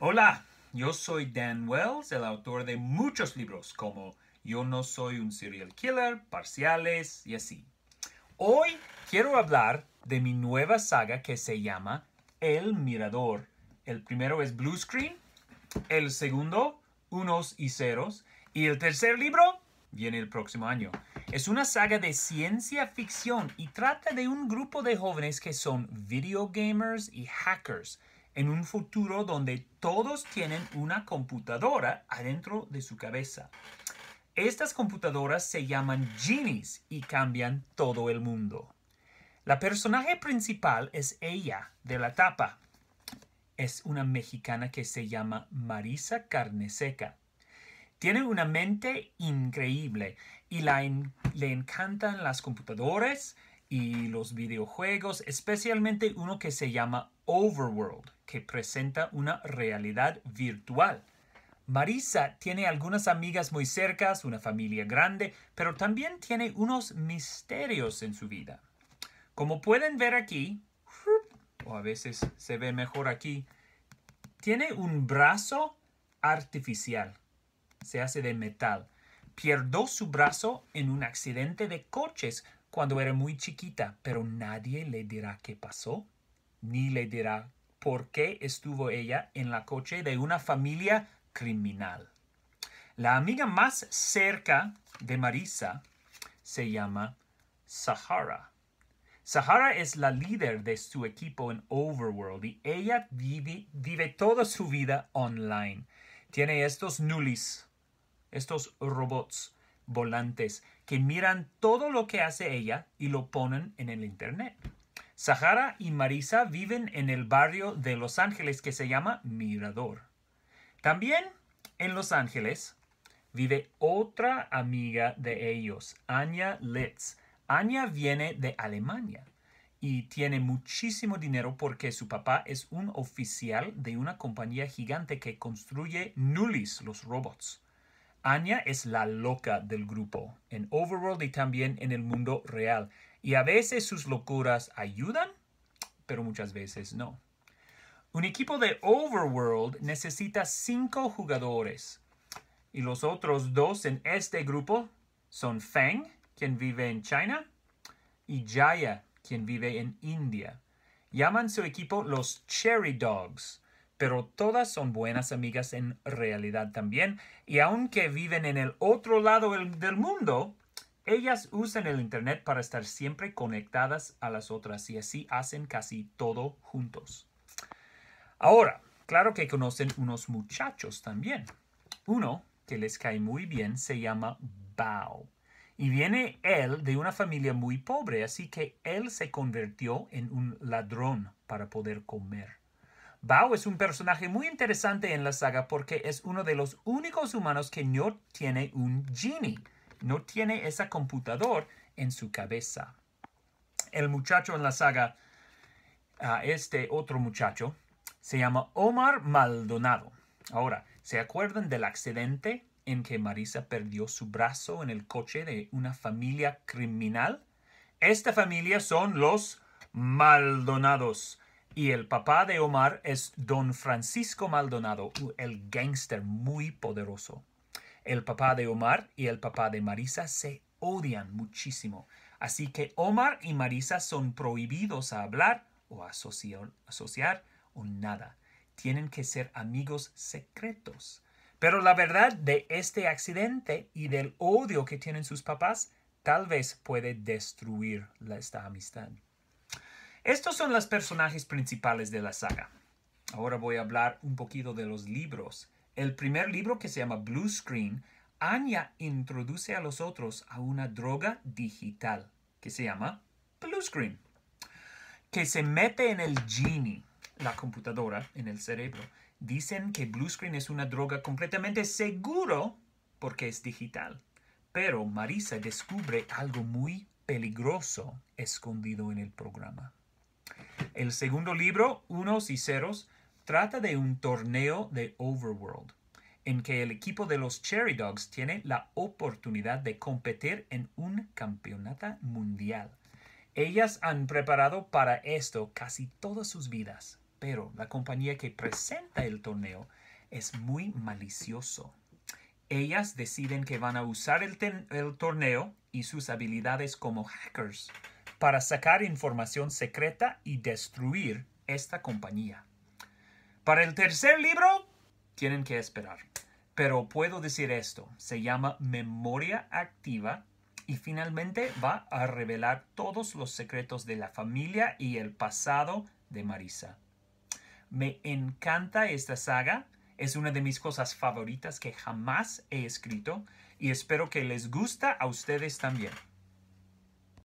Hola, yo soy Dan Wells, el autor de muchos libros como Yo no soy un serial killer, Parciales y así. Hoy quiero hablar de mi nueva saga que se llama El Mirador. El primero es Blue Screen, el segundo Unos y Ceros y el tercer libro viene el próximo año. Es una saga de ciencia ficción y trata de un grupo de jóvenes que son video gamers y hackers en un futuro donde todos tienen una computadora adentro de su cabeza. Estas computadoras se llaman genies y cambian todo el mundo. La personaje principal es ella, de la tapa. Es una mexicana que se llama Marisa Carneseca. Tiene una mente increíble y le encantan las computadoras, y los videojuegos, especialmente uno que se llama Overworld, que presenta una realidad virtual. Marisa tiene algunas amigas muy cercas, una familia grande, pero también tiene unos misterios en su vida. Como pueden ver aquí, o a veces se ve mejor aquí, tiene un brazo artificial. Se hace de metal. Pierdó su brazo en un accidente de coches cuando era muy chiquita, pero nadie le dirá qué pasó, ni le dirá por qué estuvo ella en la coche de una familia criminal. La amiga más cerca de Marisa se llama Sahara. Sahara es la líder de su equipo en Overworld y ella vive, vive toda su vida online. Tiene estos nulis, estos robots volantes que miran todo lo que hace ella y lo ponen en el Internet. Sahara y Marisa viven en el barrio de Los Ángeles que se llama Mirador. También en Los Ángeles vive otra amiga de ellos, Anya Litz. Anya viene de Alemania y tiene muchísimo dinero porque su papá es un oficial de una compañía gigante que construye Nulis, los robots. Anya es la loca del grupo, en Overworld y también en el mundo real. Y a veces sus locuras ayudan, pero muchas veces no. Un equipo de Overworld necesita cinco jugadores. Y los otros dos en este grupo son Feng quien vive en China, y Jaya, quien vive en India. Llaman su equipo los Cherry Dogs pero todas son buenas amigas en realidad también, y aunque viven en el otro lado del mundo, ellas usan el Internet para estar siempre conectadas a las otras y así hacen casi todo juntos. Ahora, claro que conocen unos muchachos también. Uno que les cae muy bien se llama Bao. Y viene él de una familia muy pobre, así que él se convirtió en un ladrón para poder comer. Bao es un personaje muy interesante en la saga porque es uno de los únicos humanos que no tiene un genie, no tiene esa computador en su cabeza. El muchacho en la saga, ah, este otro muchacho, se llama Omar Maldonado. Ahora, ¿se acuerdan del accidente en que Marisa perdió su brazo en el coche de una familia criminal? Esta familia son los Maldonados. Y el papá de Omar es don Francisco Maldonado, el gángster muy poderoso. El papá de Omar y el papá de Marisa se odian muchísimo. Así que Omar y Marisa son prohibidos a hablar o asociar, asociar o nada. Tienen que ser amigos secretos. Pero la verdad de este accidente y del odio que tienen sus papás tal vez puede destruir esta amistad. Estos son los personajes principales de la saga. Ahora voy a hablar un poquito de los libros. El primer libro que se llama Blue Screen, Anya introduce a los otros a una droga digital que se llama Blue Screen, que se mete en el genie, la computadora, en el cerebro. Dicen que Blue Screen es una droga completamente seguro porque es digital. Pero Marisa descubre algo muy peligroso escondido en el programa. El segundo libro, Unos y Ceros, trata de un torneo de Overworld, en que el equipo de los Cherry Dogs tiene la oportunidad de competir en un campeonato mundial. Ellas han preparado para esto casi todas sus vidas, pero la compañía que presenta el torneo es muy malicioso ellas deciden que van a usar el, torneo y sus habilidades como hackers para sacar información secreta y destruir esta compañía. Para el tercer libro, tienen que esperar. Pero puedo decir esto, se llama Memoria Activa y finalmente va a revelar todos los secretos de la familia y el pasado de Marisa. Me encanta esta saga es una de mis cosas favoritas que jamás he escrito y espero que les gusta a ustedes también.